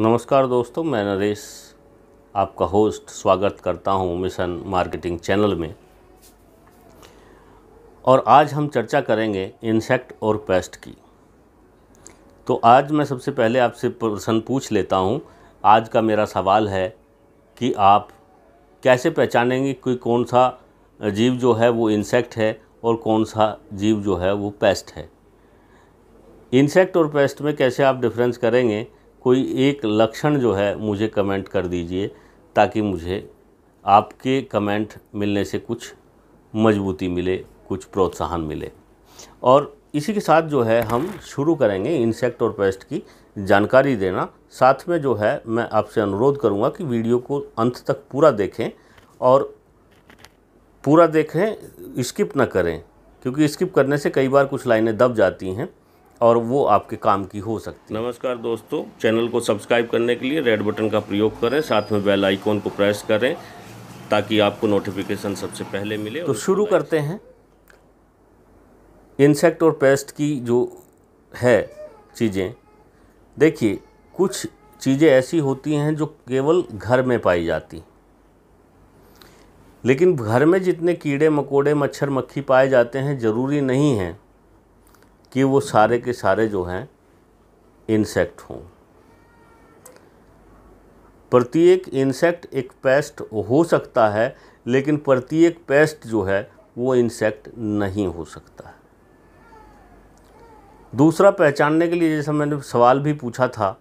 नमस्कार दोस्तों मैं नरेश आपका होस्ट स्वागत करता हूं मिशन मार्केटिंग चैनल में और आज हम चर्चा करेंगे इंसेक्ट और पेस्ट की तो आज मैं सबसे पहले आपसे प्रश्न पूछ लेता हूं आज का मेरा सवाल है कि आप कैसे पहचानेंगे कि कौन सा जीव जो है वो इंसेक्ट है और कौन सा जीव जो है वो पेस्ट है इंसेक्ट और पेस्ट में कैसे आप डिफरेंस करेंगे कोई एक लक्षण जो है मुझे कमेंट कर दीजिए ताकि मुझे आपके कमेंट मिलने से कुछ मजबूती मिले कुछ प्रोत्साहन मिले और इसी के साथ जो है हम शुरू करेंगे इंसेक्ट और पेस्ट की जानकारी देना साथ में जो है मैं आपसे अनुरोध करूंगा कि वीडियो को अंत तक पूरा देखें और पूरा देखें स्किप ना करें क्योंकि स्किप करने से कई बार कुछ लाइनें दब जाती हैं और वो आपके काम की हो सकती है नमस्कार दोस्तों चैनल को सब्सक्राइब करने के लिए रेड बटन का प्रयोग करें साथ में बेल आइकॉन को प्रेस करें ताकि आपको नोटिफिकेशन सबसे पहले मिले तो शुरू करते हैं इंसेक्ट और पेस्ट की जो है चीज़ें देखिए कुछ चीज़ें ऐसी होती हैं जो केवल घर में पाई जाती लेकिन घर में जितने कीड़े मकोड़े मच्छर मक्खी पाए जाते हैं ज़रूरी नहीं हैं कि वो सारे के सारे जो हैं इंसेक्ट हों प्रत्येक इंसेक्ट एक पेस्ट हो सकता है लेकिन प्रत्येक पेस्ट जो है वो इंसेक्ट नहीं हो सकता है दूसरा पहचानने के लिए जैसा मैंने सवाल भी पूछा था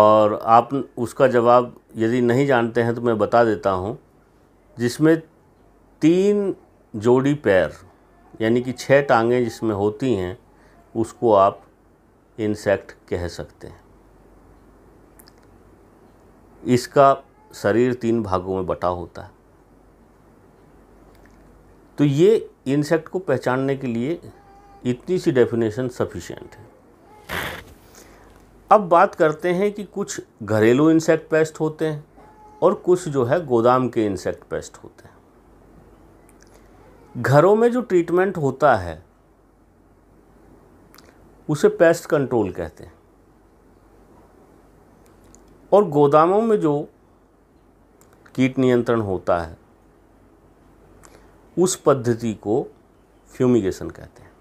और आप उसका जवाब यदि नहीं जानते हैं तो मैं बता देता हूँ जिसमें तीन जोड़ी पैर यानी कि छः टांगें जिसमें होती हैं उसको आप इंसेक्ट कह सकते हैं इसका शरीर तीन भागों में बटा होता है तो ये इंसेक्ट को पहचानने के लिए इतनी सी डेफिनेशन सफिशिएंट है अब बात करते हैं कि कुछ घरेलू इंसेक्ट पेस्ट होते हैं और कुछ जो है गोदाम के इंसेक्ट पेस्ट होते हैं घरों में जो ट्रीटमेंट होता है उसे पेस्ट कंट्रोल कहते हैं और गोदामों में जो कीट नियंत्रण होता है उस पद्धति को फ्यूमिगेशन कहते हैं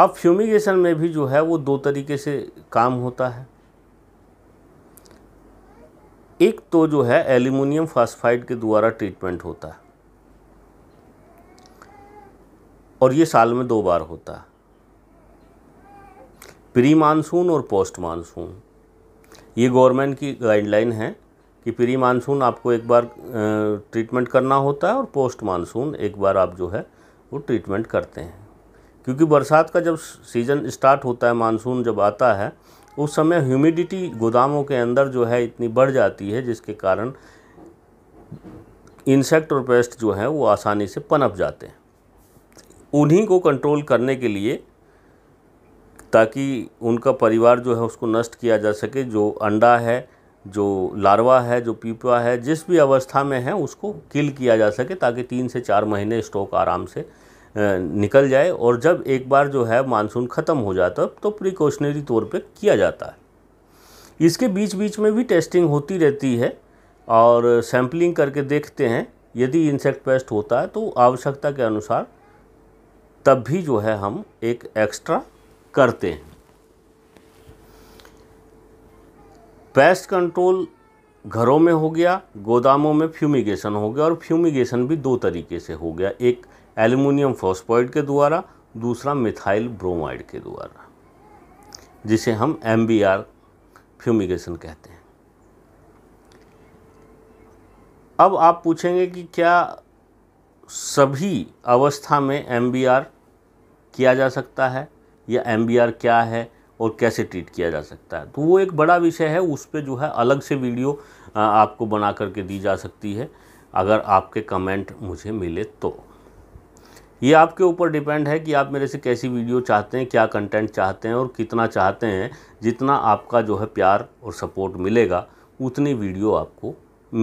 अब फ्यूमिगेशन में भी जो है वो दो तरीके से काम होता है एक तो जो है एल्यूमिनियम फास्फाइड के द्वारा ट्रीटमेंट होता है और ये साल में दो बार होता है प्री मानसून और पोस्ट मानसून ये गवर्नमेंट की गाइडलाइन है कि प्री मानसून आपको एक बार ट्रीटमेंट करना होता है और पोस्ट मानसून एक बार आप जो है वो ट्रीटमेंट करते हैं क्योंकि बरसात का जब सीज़न स्टार्ट होता है मानसून जब आता है उस समय ह्यूमिडिटी गोदामों के अंदर जो है इतनी बढ़ जाती है जिसके कारण इंसेक्ट और पेस्ट जो हैं वो आसानी से पनप जाते हैं उन्हीं को कंट्रोल करने के लिए ताकि उनका परिवार जो है उसको नष्ट किया जा सके जो अंडा है जो लार्वा है जो पीपा है जिस भी अवस्था में है उसको किल किया जा सके ताकि तीन से चार महीने स्टॉक आराम से निकल जाए और जब एक बार जो है मानसून ख़त्म हो जाता है तो प्रिकॉशनरी तौर पे किया जाता है इसके बीच बीच में भी टेस्टिंग होती रहती है और सैम्पलिंग करके देखते हैं यदि इंसेक्ट पेस्ट होता है तो आवश्यकता के अनुसार तब भी जो है हम एक एक्स्ट्रा करते हैं पेस्ट कंट्रोल घरों में हो गया गोदामों में फ्यूमिगेशन हो गया और फ्यूमिगेशन भी दो तरीके से हो गया एक एल्यूमिनियम फॉस्फाइड के द्वारा दूसरा मिथाइल ब्रोमाइड के द्वारा जिसे हम एम बी आर फ्यूमिगेशन कहते हैं अब आप पूछेंगे कि क्या सभी अवस्था में एम बी आर किया जा सकता है या एम बी आर क्या है और कैसे ट्रीट किया जा सकता है तो वो एक बड़ा विषय है उस पर जो है अलग से वीडियो आपको बना करके दी जा सकती है अगर आपके कमेंट मुझे मिले तो ये आपके ऊपर डिपेंड है कि आप मेरे से कैसी वीडियो चाहते हैं क्या कंटेंट चाहते हैं और कितना चाहते हैं जितना आपका जो है प्यार और सपोर्ट मिलेगा उतनी वीडियो आपको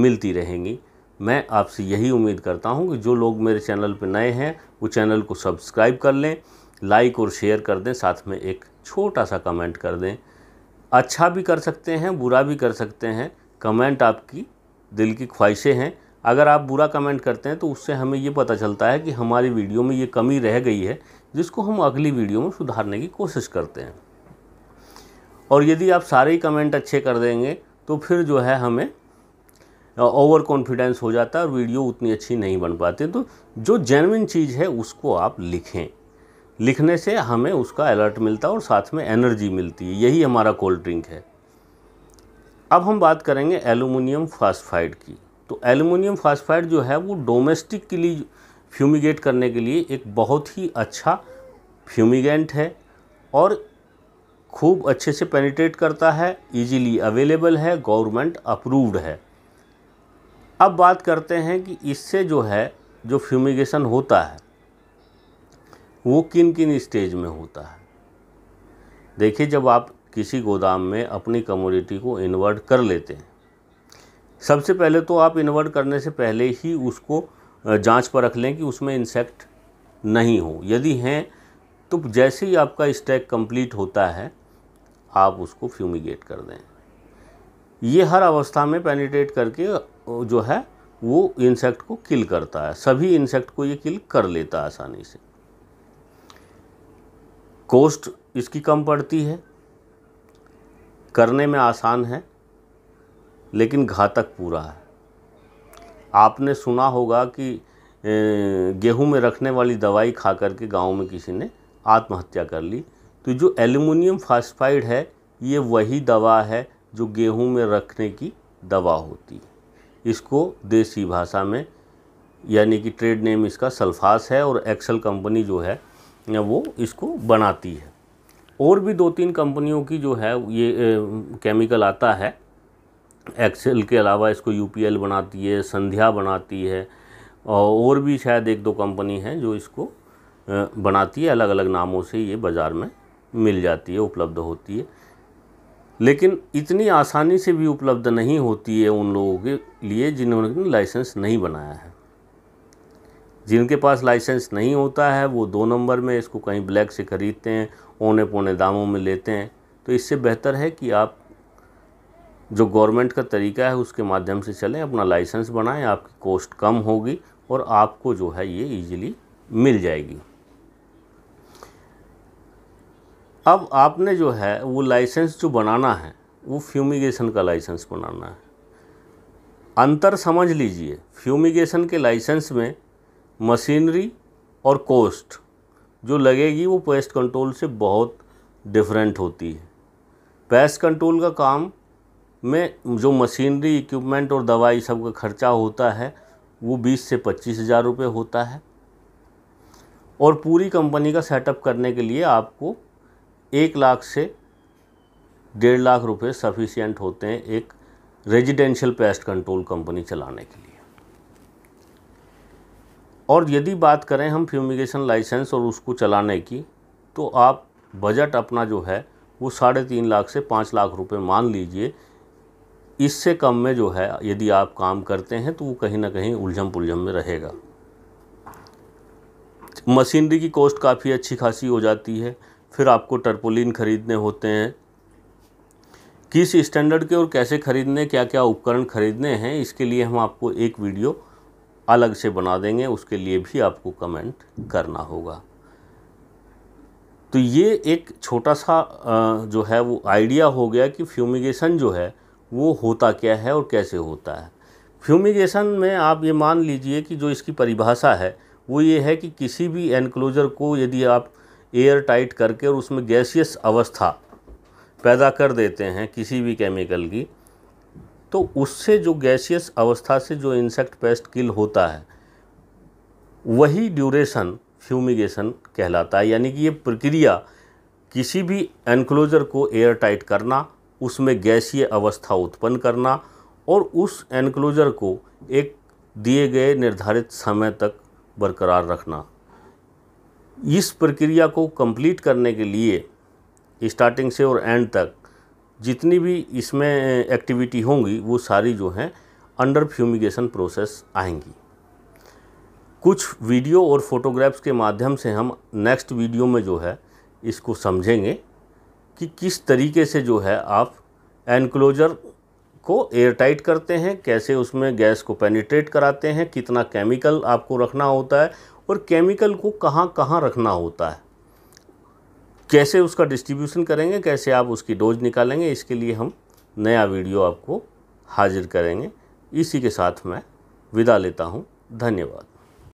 मिलती रहेंगी मैं आपसे यही उम्मीद करता हूं कि जो लोग मेरे चैनल पर नए हैं वो चैनल को सब्सक्राइब कर लें लाइक और शेयर कर दें साथ में एक छोटा सा कमेंट कर दें अच्छा भी कर सकते हैं बुरा भी कर सकते हैं कमेंट आपकी दिल की ख्वाहिशें हैं अगर आप बुरा कमेंट करते हैं तो उससे हमें ये पता चलता है कि हमारी वीडियो में ये कमी रह गई है जिसको हम अगली वीडियो में सुधारने की कोशिश करते हैं और यदि आप सारे ही कमेंट अच्छे कर देंगे तो फिर जो है हमें ओवर कॉन्फिडेंस हो जाता है और वीडियो उतनी अच्छी नहीं बन पाती तो जो जेनविन चीज़ है उसको आप लिखें लिखने से हमें उसका अलर्ट मिलता है और साथ में एनर्जी मिलती है यही हमारा कोल्ड ड्रिंक है अब हम बात करेंगे एलुमिनियम फास्फाइड की तो एल्युमिनियम फास्फाइड जो है वो डोमेस्टिक के लिए फ्यूमिगेट करने के लिए एक बहुत ही अच्छा फ्यूमिगेंट है और खूब अच्छे से पेनिट्रेट करता है इजीली अवेलेबल है गवर्नमेंट अप्रूव्ड है अब बात करते हैं कि इससे जो है जो फ्यूमिगेशन होता है वो किन किन स्टेज में होता है देखिए जब आप किसी गोदाम में अपनी कमोडिटी को इन्वर्ट कर लेते हैं सबसे पहले तो आप इन्वर्ट करने से पहले ही उसको जांच पर रख लें कि उसमें इंसेक्ट नहीं हो यदि हैं तो जैसे ही आपका स्टैक कंप्लीट होता है आप उसको फ्यूमिगेट कर दें ये हर अवस्था में पेनिट्रेट करके जो है वो इंसेक्ट को किल करता है सभी इंसेक्ट को ये किल कर लेता है आसानी से कोस्ट इसकी कम पड़ती है करने में आसान है लेकिन घातक पूरा है आपने सुना होगा कि गेहूं में रखने वाली दवाई खा करके गांव गाँव में किसी ने आत्महत्या कर ली तो जो एल्यूमिनियम फास्फाइड है ये वही दवा है जो गेहूं में रखने की दवा होती है इसको देसी भाषा में यानी कि ट्रेड नेम इसका सल्फास है और एक्सल कंपनी जो है वो इसको बनाती है और भी दो तीन कंपनियों की जो है ये केमिकल आता है एक्सेल के अलावा इसको यू बनाती है संध्या बनाती है और भी शायद एक दो कंपनी हैं जो इसको बनाती है अलग अलग नामों से ये बाज़ार में मिल जाती है उपलब्ध होती है लेकिन इतनी आसानी से भी उपलब्ध नहीं होती है उन लोगों के लिए जिन्होंने लाइसेंस नहीं बनाया है जिनके पास लाइसेंस नहीं होता है वो दो नंबर में इसको कहीं ब्लैक से ख़रीदते हैं औने पौने दामों में लेते हैं तो इससे बेहतर है कि आप जो गवर्नमेंट का तरीका है उसके माध्यम से चलें अपना लाइसेंस बनाएं आपकी कॉस्ट कम होगी और आपको जो है ये इजीली मिल जाएगी अब आपने जो है वो लाइसेंस जो बनाना है वो फ्यूमिगेशन का लाइसेंस बनाना है अंतर समझ लीजिए फ्यूमिगेशन के लाइसेंस में मशीनरी और कोस्ट जो लगेगी वो पेस्ट कंट्रोल से बहुत डिफरेंट होती है पेस्ट कंट्रोल का काम में जो मशीनरी इक्विपमेंट और दवाई सब का खर्चा होता है वो बीस से पच्चीस हज़ार रुपये होता है और पूरी कंपनी का सेटअप करने के लिए आपको एक लाख से डेढ़ लाख रुपए सफिशियंट होते हैं एक रेजिडेंशियल पेस्ट कंट्रोल कंपनी चलाने के लिए और यदि बात करें हम फ्यूमिगेशन लाइसेंस और उसको चलाने की तो आप बजट अपना जो है वो साढ़े तीन लाख से पाँच लाख रुपए मान लीजिए इससे कम में जो है यदि आप काम करते हैं तो वो कहीं ना कहीं उलझम पुलझम में रहेगा मशीनरी की कॉस्ट काफ़ी अच्छी खासी हो जाती है फिर आपको टर्पोलिन ख़रीदने होते हैं किस स्टैंडर्ड के और कैसे ख़रीदने क्या क्या उपकरण ख़रीदने हैं इसके लिए हम आपको एक वीडियो अलग से बना देंगे उसके लिए भी आपको कमेंट करना होगा तो ये एक छोटा सा जो है वो आइडिया हो गया कि फ्यूमिगेशन जो है वो होता क्या है और कैसे होता है फ्यूमिगेशन में आप ये मान लीजिए कि जो इसकी परिभाषा है वो ये है कि किसी भी एनक्लोजर को यदि आप एयर टाइट करके और उसमें गैसियस अवस्था पैदा कर देते हैं किसी भी केमिकल की तो उससे जो गैसियस अवस्था से जो इंसेक्ट पेस्ट किल होता है वही ड्यूरेशन फ्यूमिगेशन कहलाता है यानी कि ये प्रक्रिया किसी भी एनक्लोजर को एयर टाइट करना उसमें गैसीय अवस्था उत्पन्न करना और उस एनक्लोजर को एक दिए गए निर्धारित समय तक बरकरार रखना इस प्रक्रिया को कंप्लीट करने के लिए स्टार्टिंग से और एंड तक जितनी भी इसमें एक्टिविटी होंगी वो सारी जो हैं अंडर फ्यूमिगेशन प्रोसेस आएंगी कुछ वीडियो और फोटोग्राफ्स के माध्यम से हम नेक्स्ट वीडियो में जो है इसको समझेंगे कि किस तरीके से जो है आप एनक्लोजर को एयर टाइट करते हैं कैसे उसमें गैस को पेनिट्रेट कराते हैं कितना केमिकल आपको रखना होता है और केमिकल को कहाँ कहाँ रखना होता है कैसे उसका डिस्ट्रीब्यूशन करेंगे कैसे आप उसकी डोज निकालेंगे इसके लिए हम नया वीडियो आपको हाजिर करेंगे इसी के साथ मैं विदा लेता हूँ धन्यवाद